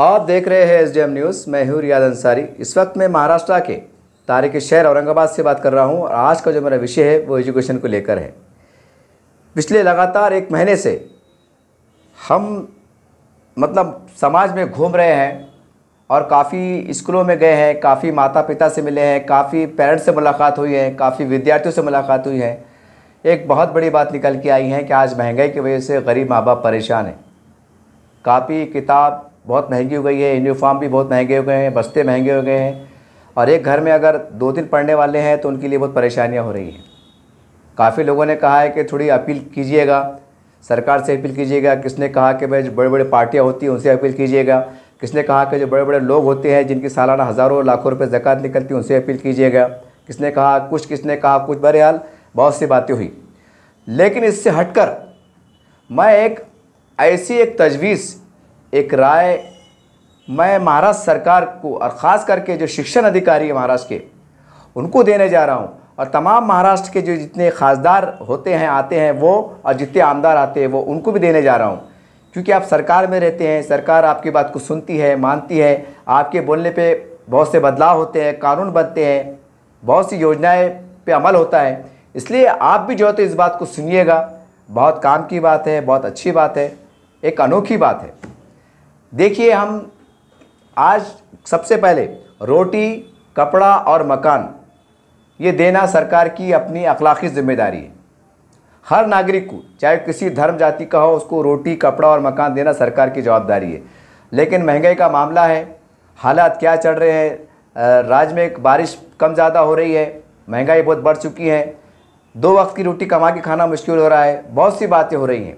आप देख रहे हैं एस न्यूज़ मैं हूँ रियाज अंसारी इस वक्त मैं महाराष्ट्र के तारीख शहर औरंगाबाद से बात कर रहा हूँ और आज का जो मेरा विषय है वो एजुकेशन को लेकर है पिछले लगातार एक महीने से हम मतलब समाज में घूम रहे हैं और काफ़ी स्कूलों में गए हैं काफ़ी माता पिता से मिले हैं काफ़ी पेरेंट्स से मुलाकात हुई है काफ़ी विद्यार्थियों से मुलाकात हुई है एक बहुत बड़ी बात निकल के आई है कि आज महंगाई की वजह से गरीब माँ बाप परेशान हैं कापी किताब बहुत महंगी हो गई है यूनिफॉर्म भी बहुत महंगे हो गए हैं बस्ते महंगे हो गए हैं और एक घर में अगर दो तीन पढ़ने वाले हैं तो उनके लिए बहुत परेशानियाँ हो रही हैं काफ़ी लोगों ने कहा है कि थोड़ी अपील कीजिएगा सरकार से अपील कीजिएगा किसने कहा कि भाई जो बड़े बड़े पार्टियाँ होती हैं उनसे अपील कीजिएगा किसने कहा कि जो बड़े बड़े लोग होते हैं जिनकी सालाना हज़ारों लाखों रुपये जक़ात निकलती है उनसे अपील कीजिएगा किसने कहा कुछ किसने कहा कुछ बहरहाल बहुत सी बातें हुई लेकिन इससे हटकर मैं एक ऐसी एक तजवीज़ एक राय मैं महाराष्ट्र सरकार को और ख़ास करके जो शिक्षण अधिकारी है महाराष्ट्र के उनको देने जा रहा हूँ और तमाम महाराष्ट्र के जो जितने खासदार होते हैं आते हैं वो और जितने आमदार आते हैं वो उनको भी देने जा रहा हूँ क्योंकि आप सरकार में रहते हैं सरकार आपकी बात को सुनती है मानती है आपके बोलने पर बहुत से बदलाव होते हैं कानून बनते हैं बहुत सी योजनाएँ पर अमल होता है इसलिए आप भी जो है तो इस बात को सुनिएगा बहुत काम की बात है बहुत अच्छी बात है एक अनोखी बात है देखिए हम आज सबसे पहले रोटी कपड़ा और मकान ये देना सरकार की अपनी अखलाकी ज़िम्मेदारी है हर नागरिक को चाहे किसी धर्म जाति का हो उसको रोटी कपड़ा और मकान देना सरकार की जवाबदारी है लेकिन महंगाई का मामला है हालात क्या चल रहे हैं राज्य में बारिश कम ज़्यादा हो रही है महंगाई बहुत बढ़ चुकी है दो वक्त की रोटी कमा के खाना मुश्किल हो रहा है बहुत सी बातें हो रही हैं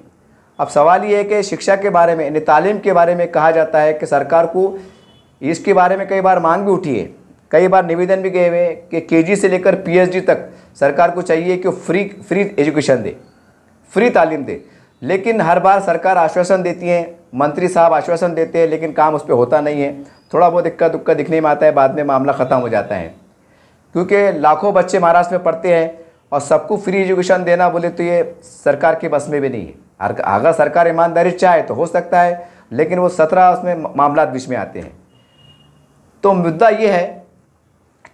अब सवाल ये है कि शिक्षा के बारे में यानी तालीम के बारे में कहा जाता है कि सरकार को इसके बारे में कई बार मांग भी उठी है कई बार निवेदन भी गए हुए कि जी से लेकर डी तक सरकार को चाहिए कि फ्री फ्री एजुकेशन दे फ्री तालीम दे लेकिन हर बार सरकार आश्वासन देती है मंत्री साहब आश्वासन देते हैं लेकिन काम उस पर होता नहीं है थोड़ा बहुत दिक्कत दुक्का दिखने में आता है बाद में मामला ख़त्म हो जाता है क्योंकि लाखों बच्चे महाराष्ट्र में पढ़ते हैं और सबको फ्री एजुकेशन देना बोले तो ये सरकार के बस में भी नहीं है अगर सरकार ईमानदारी चाहे तो हो सकता है लेकिन वो सत्रह उसमें मामला बीच में आते हैं तो मुद्दा ये है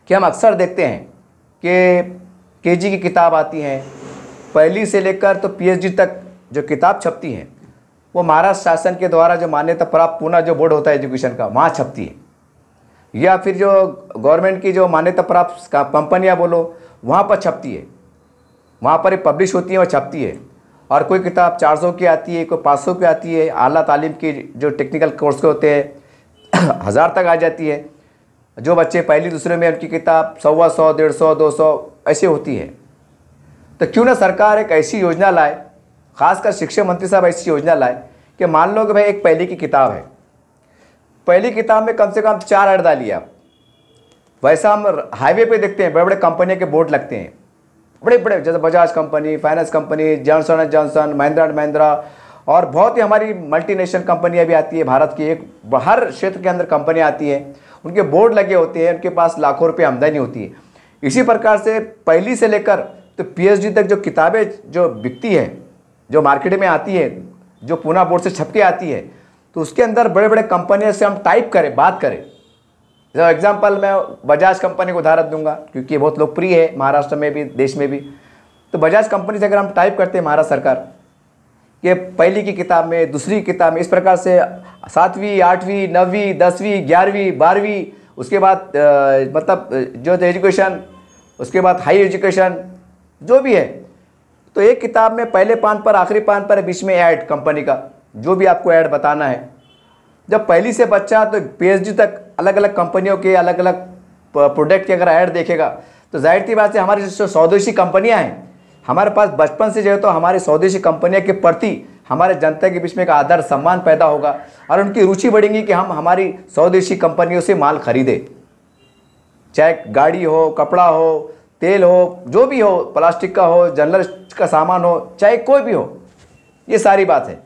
कि हम अक्सर देखते हैं कि के जी की किताब आती हैं पहली से लेकर तो पीएचडी तक जो किताब छपती हैं वो महाराष्ट्र शासन के द्वारा जो मान्यता प्राप्त पूना जो बोर्ड होता है एजुकेशन का वहाँ छपती है या फिर जो गवर्नमेंट की जो मान्यता प्राप्त कंपनियाँ बोलो वहाँ पर छपती है वहाँ पर पब्लिश होती है और छपती है और कोई किताब 400 की आती है कोई 500 की आती है आला तालीम की जो टेक्निकल कोर्स के होते हैं हज़ार तक आ जाती है जो बच्चे पहली दूसरे में उनकी किताब सवा सौ डेढ़ सौ दो सौ ऐसे होती है तो क्यों ना सरकार एक ऐसी योजना लाए खासकर शिक्षा मंत्री साहब ऐसी योजना लाए कि मान लो कि भाई एक पहली की किताब है पहली किताब में कम से कम चार अड़ डालिए आप वैसा हम हाईवे पे देखते हैं बड़े बड़े कंपनियों के बोर्ड लगते हैं बड़े बड़े जैसे Bajaj company finance company Johnson and Johnson Mahindra and Mahindra और बहुत ही हमारी मल्टीनेशनल कंपनियाँ भी आती है भारत की एक हर क्षेत्र के अंदर कंपनियाँ आती हैं उनके बोर्ड लगे होते हैं उनके पास लाखों रुपये आमदनी होती है इसी प्रकार से पहली से लेकर तो पी तक जो किताबें जो बिकती हैं जो मार्केट में आती है जो पूना बोर्ड से छपके आती है तो उसके अंदर बड़े बड़े कंपनियों से हम टाइप करें बात करें एग्जाम्पल मैं बजाज कंपनी को उदाहरण दूंगा क्योंकि ये बहुत लोकप्रिय है महाराष्ट्र में भी देश में भी तो बजाज कंपनी से अगर हम टाइप करते हैं महाराष्ट्र सरकार के पहली की किताब में दूसरी किताब में इस प्रकार से सातवीं आठवीं नौवीं दसवीं ग्यारहवीं बारहवीं उसके बाद मतलब जो एजुकेशन उसके बाद हाई एजुकेशन जो भी है तो एक किताब में पहले पान पर आखिरी पान पर बीच में ऐड कंपनी का जो भी आपको ऐड बताना है जब पहली से बच्चा तो पीएचडी तक अलग अलग कंपनियों के अलग अलग प्रोडक्ट के अगर ऐड देखेगा तो जाहिर सी बात है हमारी जो स्वदेशी कंपनियाँ हैं हमारे पास बचपन से जो है तो हमारी स्वदेशी कंपनियों के प्रति हमारे जनता के बीच में एक आदर सम्मान पैदा होगा और उनकी रुचि बढ़ेंगी कि हम हमारी स्वदेशी कंपनियों से माल खरीदें चाहे गाड़ी हो कपड़ा हो तेल हो जो भी हो प्लास्टिक का हो जनरल का सामान हो चाहे कोई भी हो ये सारी बात है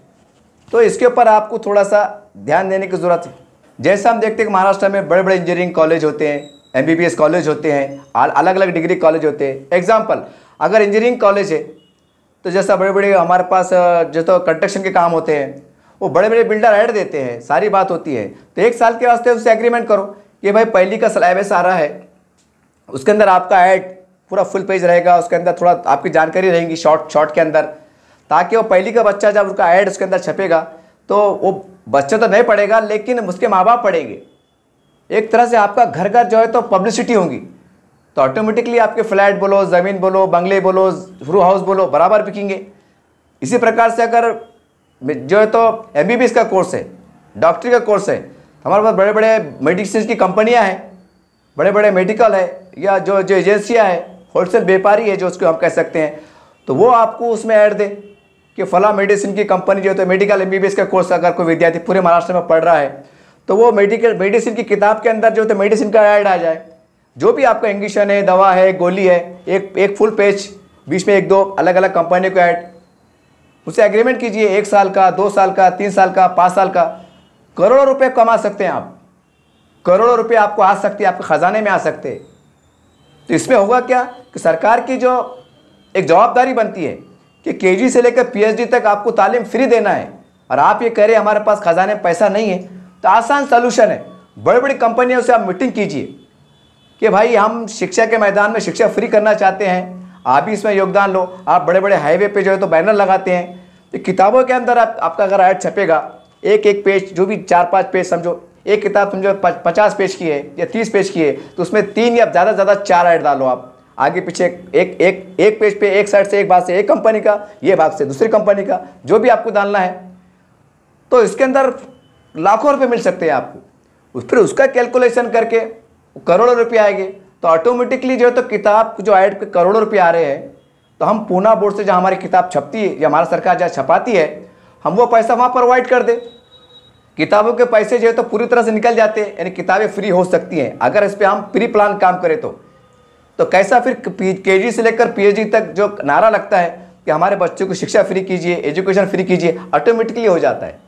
तो इसके ऊपर आपको थोड़ा सा ध्यान देने की ज़रूरत है जैसा हम देखते हैं कि महाराष्ट्र में बड़े बड़े इंजीनियरिंग कॉलेज होते हैं एम कॉलेज होते हैं अलग अलग डिग्री कॉलेज होते हैं एग्जाम्पल अगर इंजीनियरिंग कॉलेज है तो जैसा बड़े बड़े हमारे पास जैसा कंस्ट्रक्शन के काम होते हैं वो बड़े बड़े बिल्डर ऐड देते हैं सारी बात होती है तो एक साल के वास्ते उससे एग्रीमेंट करो कि भाई पहली का सिलेबस आ रहा है उसके अंदर आपका ऐड पूरा फुल पेज रहेगा उसके अंदर थोड़ा आपकी जानकारी रहेगी शॉर्ट शॉर्ट के अंदर ताकि वो पहली का बच्चा जब उसका ऐड उसके अंदर छपेगा तो वो बच्चे तो नहीं पढ़ेगा लेकिन उसके माँ बाप पढ़ेंगे एक तरह से आपका घर घर जो है तो पब्लिसिटी होगी तो ऑटोमेटिकली आपके फ्लैट बोलो ज़मीन बोलो बंगले बोलो फ्रू हाउस बोलो बराबर बिकेंगे इसी प्रकार से अगर जो है तो एम का कोर्स है डॉक्टरी का कोर्स है हमारे पास बड़े बड़े मेडिसिन की कंपनियाँ हैं बड़े बड़े मेडिकल है या जो जो एजेंसियाँ हैं होलसेल व्यापारी है जो उसको हम कह सकते हैं तो वो आपको उसमें ऐड दे कि फला मेडिसिन की कंपनी जो है तो मेडिकल एम का कोर्स अगर कोई विद्यार्थी पूरे महाराष्ट्र में पढ़ रहा है तो वो मेडिकल मेडिसिन की किताब के अंदर जो है तो मेडिसिन का ऐड आ जाए जो भी आपका इंग्लिशन है दवा है गोली है एक एक फुल पेज बीच में एक दो अलग अलग कंपनी को ऐड उसे एग्रीमेंट कीजिए एक साल का दो साल का तीन साल का पाँच साल का करोड़ों रुपए कमा सकते हैं आप करोड़ों रुपए आपको आ सकते हैं आपके ख़जाने में आ सकते हैं तो इसमें होगा क्या कि सरकार की जो एक जवाबदारी बनती है कि केजी से लेकर पीएचडी तक आपको तालीम फ्री देना है और आप ये कह रहे हमारे पास खजाने पैसा नहीं है तो आसान सोल्यूशन है बड़ी बड़ी कंपनियों से आप मीटिंग कीजिए कि भाई हम शिक्षा के मैदान में शिक्षा फ्री करना चाहते हैं आप भी इसमें योगदान लो आप बड़े बड़े हाईवे पे जो है तो बैनर लगाते हैं तो किताबों के अंदर आप, आपका अगर ऐड छपेगा एक एक पेज जो भी चार पाँच पेज समझो एक किताब तुम जो पचास पेज की है या तीस पेज की है तो उसमें तीन या ज़्यादा से ज़्यादा चार ऐड डालो आप आगे पीछे एक एक एक पेज पे एक साइड से एक भाग से एक कंपनी का ये भाग से दूसरी कंपनी का जो भी आपको डालना है तो इसके अंदर लाखों रुपए मिल सकते हैं आपको फिर उसका कैलकुलेशन करके करोड़ों रुपये आएंगे तो ऑटोमेटिकली जो है तो किताब जो ऐड पे करोड़ों रुपये आ रहे हैं तो हम पूना बोर्ड से जहाँ हमारी किताब छपती है या हमारा सरकार जहाँ छपाती है हम वो पैसा वहाँ प्रोवाइड कर दे किताबों के पैसे जो है तो पूरी तरह से निकल जाते हैं यानी किताबें फ्री हो सकती हैं अगर इस पर हम प्री प्लान काम करें तो तो कैसा फिर के से लेकर पी तक जो नारा लगता है कि हमारे बच्चों को शिक्षा फ्री कीजिए एजुकेशन फ्री कीजिए ऑटोमेटिकली हो जाता है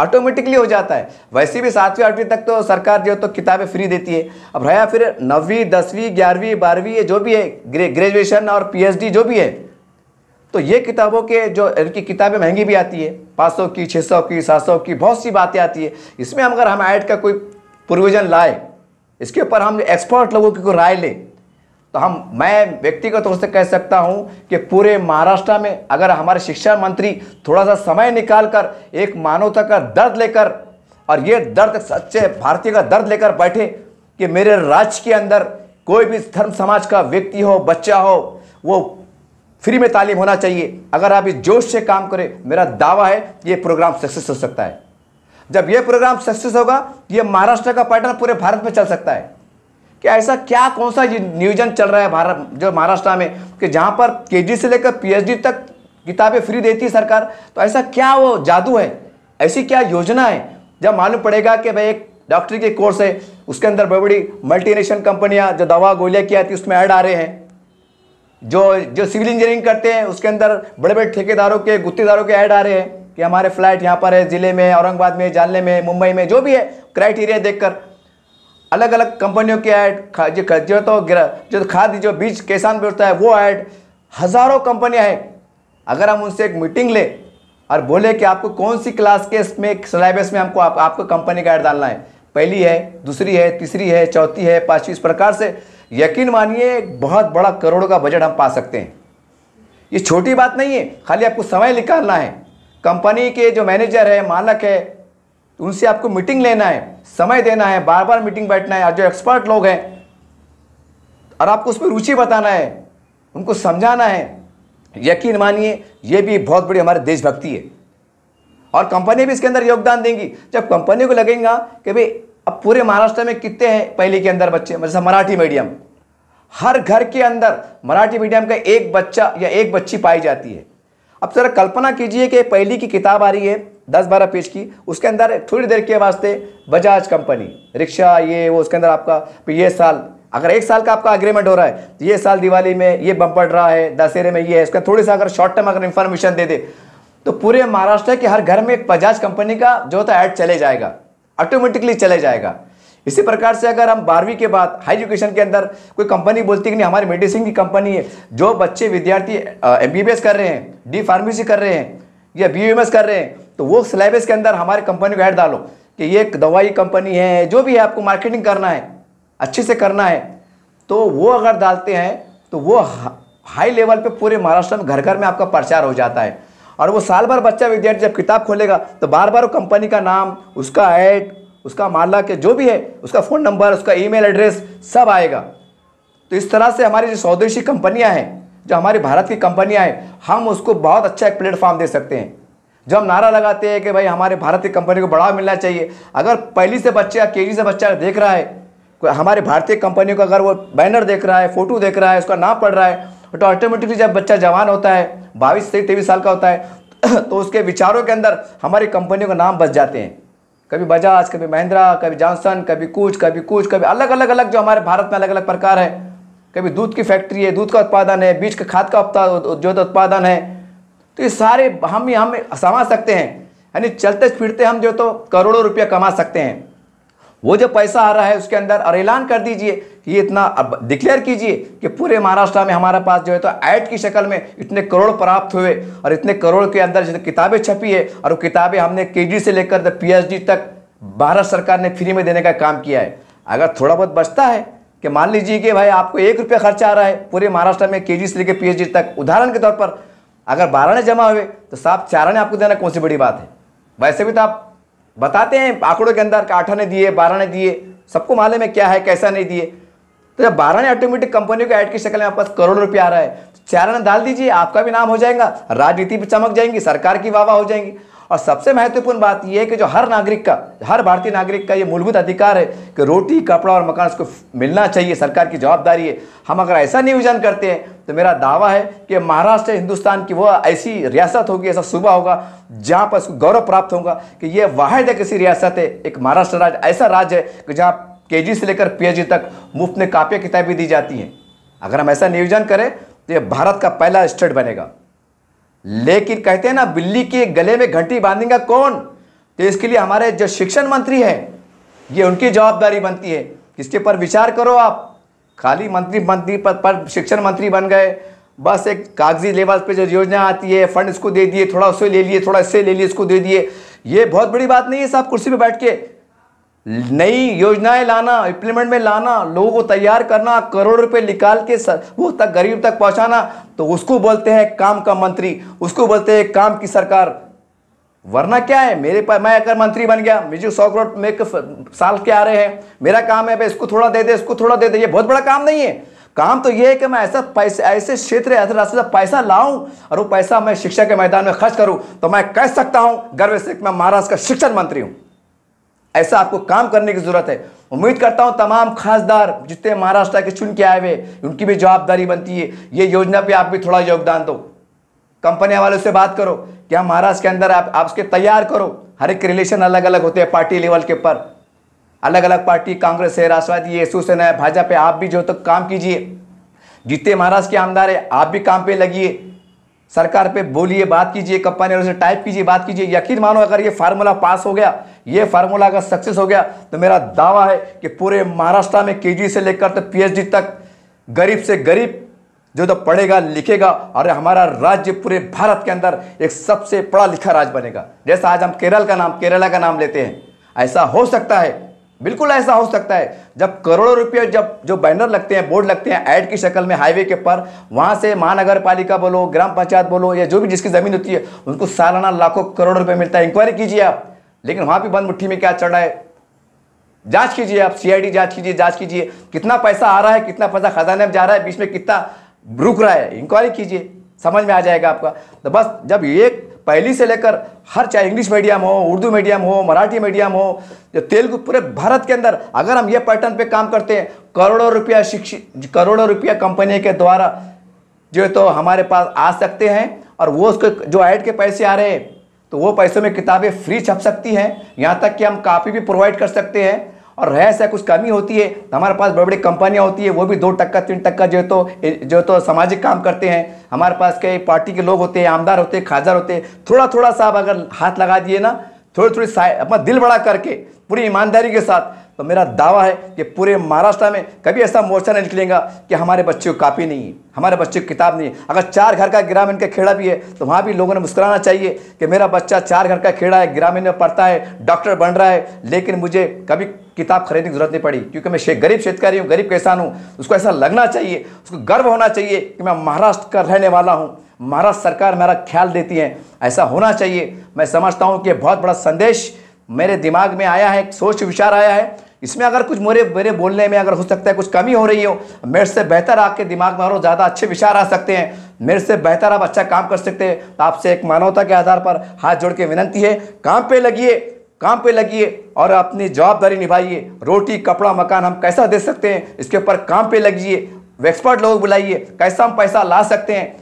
ऑटोमेटिकली हो जाता है वैसे भी सातवीं आठवीं तक तो सरकार जो तो किताबें फ्री देती है अब रहा फिर नौवीं दसवीं ग्यारहवीं बारहवीं जो भी है ग्रे, ग्रेजुएशन और पीएचडी जो भी है तो ये किताबों के जो इनकी किताबें महंगी भी आती है पाँच सौ की छः सौ की सात सौ की बहुत सी बातें आती है इसमें अगर हम ऐड का कोई प्रोविज़न लाए इसके ऊपर हम एक्सपर्ट लोगों की राय लें तो हम मैं व्यक्तिगत तौर से कह सकता हूं कि पूरे महाराष्ट्र में अगर हमारे शिक्षा मंत्री थोड़ा सा समय निकालकर एक मानवता का दर्द लेकर और ये दर्द सच्चे भारतीय का दर्द लेकर बैठे कि मेरे राज्य के अंदर कोई भी धर्म समाज का व्यक्ति हो बच्चा हो वो फ्री में तालीम होना चाहिए अगर आप इस जोश से काम करें मेरा दावा है ये प्रोग्राम सक्सेस हो सकता है जब ये प्रोग्राम सक्सेस होगा ये महाराष्ट्र का पैटर्न पूरे भारत में चल सकता है कि ऐसा क्या कौन सा नियोजन चल रहा है भारत जो महाराष्ट्र में कि जहाँ पर के से लेकर पी तक किताबें फ्री देती है सरकार तो ऐसा क्या वो जादू है ऐसी क्या योजना है जब मालूम पड़ेगा कि भाई एक डॉक्टरी के कोर्स है उसके अंदर बड़ी बड़ी मल्टीनेशनल कंपनियाँ जो दवा गोलियाँ की आती उसमें ऐड आ रहे हैं जो जो सिविल इंजीनियरिंग करते हैं उसके अंदर बड़े बड़े ठेकेदारों के गुत्तेदारों के ऐड आ रहे हैं कि हमारे फ्लैट यहाँ पर है ज़िले में औरंगाबाद में जालने में मुंबई में जो भी है क्राइटेरिया देखकर अलग अलग कंपनियों के ऐड जो जो तो जो खाद जो बीज किसान बेचता है वो ऐड हज़ारों कंपनियां हैं अगर हम उनसे एक मीटिंग लें और बोले कि आपको कौन सी क्लास के इसमें सिलेबस में हमको आप, आपको कंपनी का ऐड डालना है पहली है दूसरी है तीसरी है चौथी है पाँचवीं इस प्रकार से यकीन मानिए एक बहुत बड़ा करोड़ों का बजट हम पा सकते हैं ये छोटी बात नहीं है खाली आपको समय निकालना है कंपनी के जो मैनेजर है मालक है उनसे आपको मीटिंग लेना है समय देना है बार बार मीटिंग बैठना है जो एक्सपर्ट लोग हैं और आपको उसमें रुचि बताना है उनको समझाना है यकीन मानिए ये भी बहुत बड़ी हमारी देशभक्ति है और कंपनी भी इसके अंदर योगदान देंगी जब कंपनी को लगेगा कि भाई अब पूरे महाराष्ट्र में कितने हैं पहले के अंदर बच्चे मतलब जैसा मराठी मीडियम हर घर के अंदर मराठी मीडियम का एक बच्चा या एक बच्ची पाई जाती है अब जरा कल्पना कीजिए कि पहली की किताब आ रही है दस बारह पेज की उसके अंदर थोड़ी देर के वास्ते बजाज कंपनी रिक्शा ये वो उसके अंदर आपका ये साल अगर एक साल का आपका एग्रीमेंट हो रहा है तो ये साल दिवाली में ये बम पड़ रहा है दशहरे में ये है उसका थोड़ी सा अगर शॉर्ट टर्म अगर इन्फॉर्मेशन दे दे तो पूरे महाराष्ट्र के हर घर में एक बजाज कंपनी का जो होता है ऐड चले जाएगा ऑटोमेटिकली चले जाएगा इसी प्रकार से अगर हम बारहवीं के बाद हाई एजुकेशन के अंदर कोई कंपनी बोलती है कि नहीं हमारी मेडिसिन की कंपनी है जो बच्चे विद्यार्थी एम कर रहे हैं डी फार्मेसी कर रहे हैं या बी कर रहे हैं तो वो सिलेबस के अंदर हमारे कंपनी को ऐड डालो कि ये एक दवाई कंपनी है जो भी है आपको मार्केटिंग करना है अच्छे से करना है तो वो अगर डालते हैं तो वो हाई लेवल पे पूरे महाराष्ट्र में घर घर में आपका प्रचार हो जाता है और वो साल भर बच्चा विद्यार्थी जब किताब खोलेगा तो बार बार वो कंपनी का नाम उसका ऐड उसका माला के जो भी है उसका फ़ोन नंबर उसका ईमेल एड्रेस सब आएगा तो इस तरह से हमारी जो स्वदेशी कंपनियाँ हैं जो हमारी भारत की कंपनियाँ हैं हम उसको बहुत अच्छा एक प्लेटफॉर्म दे सकते हैं जो हम नारा लगाते हैं कि भाई हमारे भारतीय कंपनी को बढ़ावा मिलना चाहिए अगर पहली से बच्चे या जी से बच्चा देख रहा है हमारे भारतीय कंपनी को अगर वो बैनर देख रहा है फोटो देख रहा है उसका नाम पढ़ रहा है तो ऑटोमेटिकली जब बच्चा जवान होता है बाईस से तेईस साल का होता है तो उसके विचारों के अंदर हमारी कंपनियों का नाम बच जाते हैं कभी बजाज कभी महिंद्रा कभी जॉनसन कभी कुछ कभी कुछ कभी अलग अलग अलग जो हमारे भारत में अलग अलग प्रकार है कभी दूध की फैक्ट्री है दूध का उत्पादन है बीज का खाद का जो उत्पादन है तो ये सारे हम हम समा सकते हैं यानी चलते फिरते हम जो तो करोड़ों रुपया कमा सकते हैं वो जो पैसा आ रहा है उसके अंदर और ऐलान कर दीजिए कि ये इतना डिक्लेयर कीजिए कि पूरे महाराष्ट्र में हमारे पास जो है तो ऐड की शक्ल में इतने करोड़ प्राप्त हुए और इतने करोड़ के अंदर जो किताबें छपी है और वो किताबें हमने के से लेकर पी तक भारत सरकार ने फ्री में देने का काम किया है अगर थोड़ा बहुत बचता है कि मान लीजिए कि भाई आपको एक रुपया खर्चा आ रहा है पूरे महाराष्ट्र में के से लेकर पी तक उदाहरण के तौर पर अगर बारह ने जमा हुए तो साहब चार ने आपको देना कौन सी बड़ी बात है वैसे भी तो आप बताते हैं आंकड़ों के अंदर आठ ने दिए बारह ने दिए सबको मालूम है क्या है कैसा नहीं दिए तो जब बारह ने ऑटोमेटिक कंपनियों को ऐड की शक्ल में आपके पास करोड़ रुपया आ रहा है तो चार ने डाल दीजिए आपका भी नाम हो जाएगा राजनीति पर चमक जाएंगी सरकार की वाह हो जाएंगी और सबसे महत्वपूर्ण बात यह है कि जो हर नागरिक का हर भारतीय नागरिक का ये मूलभूत अधिकार है कि रोटी कपड़ा और मकान उसको मिलना चाहिए सरकार की जवाबदारी है हम अगर ऐसा नियोजन करते हैं तो मेरा दावा है कि महाराष्ट्र हिंदुस्तान की वह ऐसी रियासत होगी ऐसा सूबा होगा जहाँ पर उसको गौरव प्राप्त होगा कि यह वाहिद एक ऐसी रियासत है एक महाराष्ट्र राज्य ऐसा राज्य है कि जहाँ के से लेकर पी तक मुफ्त में कापियाँ किताबें दी जाती हैं अगर हम ऐसा नियोजन करें तो यह भारत का पहला स्टेट बनेगा लेकिन कहते हैं ना बिल्ली के गले में घंटी बांधेगा कौन तो इसके लिए हमारे जो शिक्षण मंत्री है ये उनकी जवाबदारी बनती है इसके पर विचार करो आप खाली मंत्री मंत्री पद पर, शिक्षण मंत्री बन गए बस एक कागजी लेवल पे जो योजना आती है फंड इसको दे दिए थोड़ा उसे ले लिए थोड़ा इससे ले लिए इसको दे दिए ये बहुत बड़ी बात नहीं है साहब कुर्सी पे बैठ के नई योजनाएं लाना इम्प्लीमेंट में लाना लोगों को तैयार करना करोड़ रुपए निकाल के सर वो तक गरीब तक पहुंचाना तो उसको बोलते हैं काम का मंत्री उसको बोलते हैं काम की सरकार वरना क्या है मेरे पास मैं अगर मंत्री बन गया मुझे सौ करोड़ मेरे साल के आ रहे हैं मेरा काम है भाई इसको थोड़ा दे दे इसको थोड़ा दे दे ये बहुत बड़ा काम नहीं है काम तो ये है कि मैं ऐसा पैसे ऐसे क्षेत्र ऐसे रास्ते से पैसा लाऊं और वो पैसा मैं शिक्षा के मैदान में खर्च करूं तो मैं कह सकता हूं गर्व से मैं महाराष्ट्र का शिक्षण मंत्री हूं ऐसा आपको काम करने की ज़रूरत है उम्मीद करता हूँ तमाम खासदार जितने महाराष्ट्र के चुन के आए हुए उनकी भी जवाबदारी बनती है ये योजना पे आप भी थोड़ा योगदान दो कंपनियां वालों से बात करो कि हम महाराष्ट्र के अंदर आप आप उसके तैयार करो हर एक रिलेशन अलग अलग होते हैं पार्टी लेवल के ऊपर अलग अलग पार्टी कांग्रेस है राष्ट्रवादी है शिवसेना है भाजपा है आप भी जो तक तो काम कीजिए जितने महाराष्ट्र के आमदार है आप भी काम पर लगी सरकार पे बोलिए बात कीजिए कंपनी वालों से टाइप कीजिए बात कीजिए यकीन मानो अगर ये फार्मूला पास हो गया ये फार्मूला अगर सक्सेस हो गया तो मेरा दावा है कि पूरे महाराष्ट्र में के से लेकर तो पी तक गरीब से गरीब जो तो पढ़ेगा लिखेगा और हमारा राज्य पूरे भारत के अंदर एक सबसे पढ़ा लिखा राज्य बनेगा जैसा आज हम केरल का नाम केरला का नाम लेते हैं ऐसा हो सकता है बिल्कुल ऐसा हो सकता है जब करोड़ों रुपये जब जो बैनर लगते हैं बोर्ड लगते हैं ऐड की शक्ल में हाईवे के पर वहाँ से महानगर पालिका बोलो ग्राम पंचायत बोलो या जो भी जिसकी ज़मीन होती है उनको सालाना लाखों करोड़ रुपये मिलता है इंक्वायरी कीजिए आप लेकिन वहाँ भी बंद मुट्ठी में क्या चढ़ रहा है जांच कीजिए आप सीआईडी जांच कीजिए जांच कीजिए कितना पैसा आ रहा है कितना पैसा खजाने में जा रहा है बीच में कितना रुक रहा है इंक्वायरी कीजिए समझ में आ जाएगा आपका तो बस जब एक पहली से लेकर हर चाहे इंग्लिश मीडियम हो उर्दू मीडियम हो मराठी मीडियम हो जो तेलुगु पूरे भारत के अंदर अगर हम ये पैटर्न पे काम करते हैं करोड़ों रुपया शिक्षित करोड़ों रुपया कंपनी के द्वारा जो तो हमारे पास आ सकते हैं और वो उसके जो ऐड के पैसे आ रहे हैं तो वो पैसों में किताबें फ्री छप सकती हैं यहाँ तक कि हम कापी भी प्रोवाइड कर सकते हैं और रहस है कुछ कमी होती है तो हमारे पास बड़ी बड़ी कंपनियाँ होती है वो भी दो टक्का तीन टक्का जो तो जो तो सामाजिक काम करते हैं हमारे पास कई पार्टी के लोग होते हैं आमदार होते हैं खाजार होते हैं थोड़ा थोड़ा सा आप अगर हाथ लगा दिए ना थोड़ी थोड़ी साय अपना दिल बड़ा करके पूरी ईमानदारी के साथ तो मेरा दावा है कि पूरे महाराष्ट्र में कभी ऐसा मोर्चा नहीं निकलेगा कि हमारे बच्चे को कापी नहीं है हमारे बच्चे को किताब नहीं है अगर चार घर का ग्रामीण का खेड़ा भी है तो वहाँ भी लोगों ने मुस्कुराना चाहिए कि मेरा बच्चा चार घर का खेड़ा है ग्रामीण में पढ़ता है डॉक्टर बन रहा है लेकिन मुझे कभी किताब खरीदने की जरूरत नहीं पड़ी क्योंकि मैं गरीब शेतकारी हूँ गरीब किसान हूँ उसको ऐसा लगना चाहिए उसको गर्व होना चाहिए कि मैं महाराष्ट्र का रहने वाला हूँ महाराज सरकार मेरा ख्याल देती है ऐसा होना चाहिए मैं समझता हूँ कि बहुत बड़ा संदेश मेरे दिमाग में आया है सोच विचार आया है इसमें अगर कुछ मेरे मेरे बोलने में अगर हो सकता है कुछ कमी हो रही हो मेरे से बेहतर आपके दिमाग में और ज़्यादा अच्छे विचार आ सकते हैं मेरे से बेहतर आप अच्छा काम कर सकते हैं तो आपसे एक मानवता के आधार पर हाथ जोड़ के विनंती है काम पे लगिए काम पे लगिए और अपनी जवाबदारी निभाइए रोटी कपड़ा मकान हम कैसा दे सकते हैं इसके ऊपर काम पे लगिए एक्सपर्ट लोग बुलाइए कैसा हम पैसा ला सकते हैं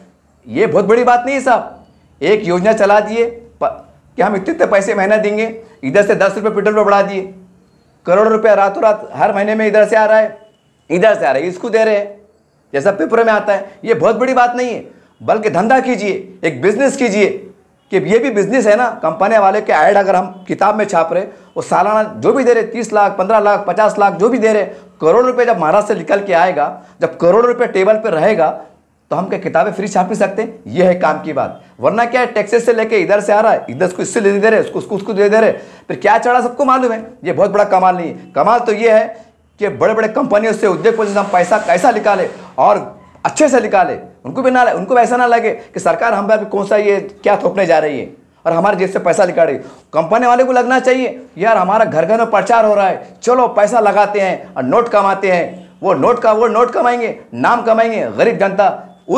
ये बहुत बड़ी बात नहीं है साहब एक योजना चला दिए कि हम इतने इतने पैसे महीना देंगे इधर से दस रुपये पेट्रोल पर बढ़ा दिए करोड़ रुपया रातों रात हर महीने में इधर से आ रहा है इधर से आ रहा है इसको दे रहे हैं जैसा पेपरों में आता है ये बहुत बड़ी बात नहीं है बल्कि धंधा कीजिए एक बिजनेस कीजिए कि ये भी बिजनेस है ना कंपनी वाले के ऐड अगर हम किताब में छाप रहे और सालाना जो भी दे रहे तीस लाख पंद्रह लाख पचास लाख जो भी दे रहे करोड़ रुपए जब महाराष्ट्र से निकल के आएगा जब करोड़ रुपए टेबल पर रहेगा तो हम क्या किताबें फ्री छाप नहीं सकते ये है काम की बात वरना क्या है टैक्सेस से लेके इधर से आ रहा है इधर उसको इससे ले दे रहे उसको उसको उसको दे दे रहे फिर क्या चढ़ा सबको मालूम है ये बहुत बड़ा कमाल नहीं है कमाल तो ये है कि बड़े बड़े कंपनियों से उद्योगपति से हम पैसा कैसा निकाले और अच्छे से निकाले उनको भी ना उनको ऐसा ना लगे कि सरकार हम पर कौन सा ये क्या थोपने जा रही है और हमारे जेब से पैसा निकाल रही कंपनी वाले को लगना चाहिए यार हमारा घर घर में प्रचार हो रहा है चलो पैसा लगाते हैं और नोट कमाते हैं वो नोट का वो नोट कमाएंगे नाम कमाएंगे गरीब जनता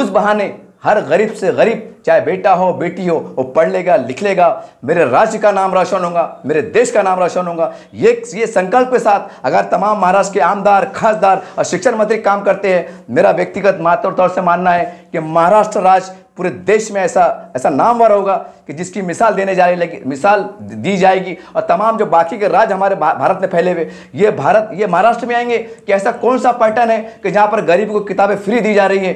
उस बहाने हर गरीब से गरीब चाहे बेटा हो बेटी हो वो पढ़ लेगा लिख लेगा मेरे राज्य का नाम रोशन होगा मेरे देश का नाम रोशन होगा ये ये संकल्प के साथ अगर तमाम महाराष्ट्र के आमदार खासदार और शिक्षण मंत्री काम करते हैं मेरा व्यक्तिगत मात्र तौर से मानना है कि महाराष्ट्र राज्य पूरे देश में ऐसा ऐसा नामवर होगा कि जिसकी मिसाल देने जा रही मिसाल दी जाएगी और तमाम जो बाकी के राज्य हमारे भारत में फैले हुए ये भारत ये महाराष्ट्र में आएंगे कि ऐसा कौन सा पैटर्न है कि जहाँ पर गरीब को किताबें फ्री दी जा रही है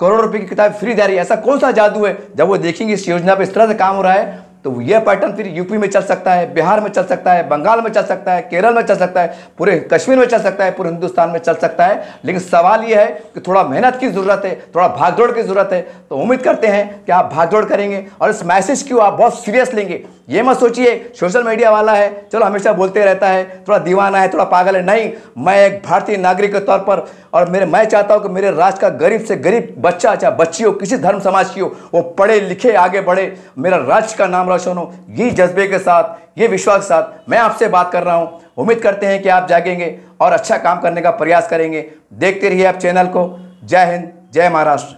करोड़ रुपए की किताब फ्री जा रही है ऐसा कौन सा जादू है जब वो देखेंगे इस योजना पर इस तरह से काम हो रहा है तो यह पैटर्न फिर यूपी में चल सकता है बिहार में चल सकता है बंगाल में चल सकता है केरल में चल सकता है पूरे कश्मीर में चल सकता है पूरे हिंदुस्तान में चल सकता है लेकिन सवाल यह है कि थोड़ा मेहनत की ज़रूरत है थोड़ा भागदौड़ की ज़रूरत है तो उम्मीद करते हैं कि आप भागदौड़ करेंगे और इस मैसेज को आप बहुत सीरियस लेंगे ये मत सोचिए सोशल मीडिया वाला है चलो हमेशा बोलते रहता है थोड़ा दीवाना है थोड़ा पागल है नहीं मैं एक भारतीय नागरिक के तौर पर और मेरे मैं चाहता हूँ कि मेरे राष्ट्र का गरीब से गरीब बच्चा चाहे बच्ची हो किसी धर्म समाज की हो वो पढ़े लिखे आगे बढ़े मेरा राज्य का नाम सोनो ये जज्बे के साथ ये विश्वास के साथ मैं आपसे बात कर रहा हूँ उम्मीद करते हैं कि आप जागेंगे और अच्छा काम करने का प्रयास करेंगे देखते रहिए आप चैनल को जय हिंद जय महाराष्ट्र